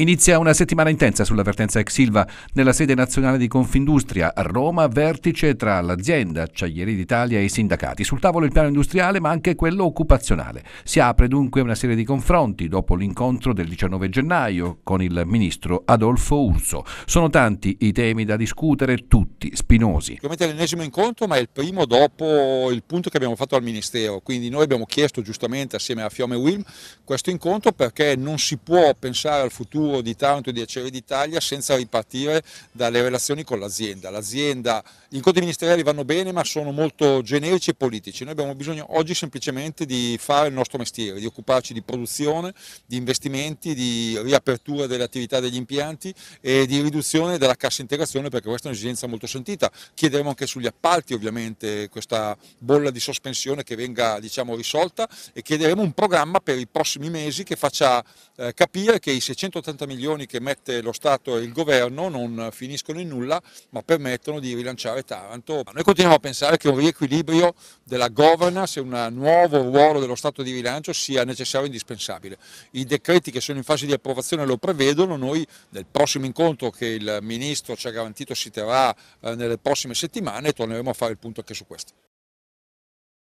Inizia una settimana intensa sull'avvertenza ex Silva. Nella sede nazionale di Confindustria a Roma, vertice tra l'azienda, Acciaieri d'Italia e i sindacati. Sul tavolo il piano industriale ma anche quello occupazionale. Si apre dunque una serie di confronti dopo l'incontro del 19 gennaio con il ministro Adolfo Urso. Sono tanti i temi da discutere, tutti spinosi. Ovviamente è l'ennesimo incontro ma è il primo dopo il punto che abbiamo fatto al Ministero. Quindi noi abbiamo chiesto giustamente assieme a Fiome Wilm questo incontro perché non si può pensare al futuro futuro di Taranto e di Acciaierie d'Italia senza ripartire dalle relazioni con l'azienda. L'azienda, gli incontri ministeriali vanno bene ma sono molto generici e politici, noi abbiamo bisogno oggi semplicemente di fare il nostro mestiere, di occuparci di produzione, di investimenti, di riapertura delle attività degli impianti e di riduzione della cassa integrazione perché questa è un'esigenza molto sentita. Chiederemo anche sugli appalti ovviamente questa bolla di sospensione che venga diciamo, risolta e chiederemo un programma per i prossimi mesi che faccia eh, capire che i 680 150 milioni che mette lo Stato e il Governo non finiscono in nulla ma permettono di rilanciare Taranto. Noi continuiamo a pensare che un riequilibrio della governance e un nuovo ruolo dello Stato di rilancio sia necessario e indispensabile. I decreti che sono in fase di approvazione lo prevedono, noi nel prossimo incontro che il Ministro ci ha garantito si terrà eh, nelle prossime settimane torneremo a fare il punto anche su questo.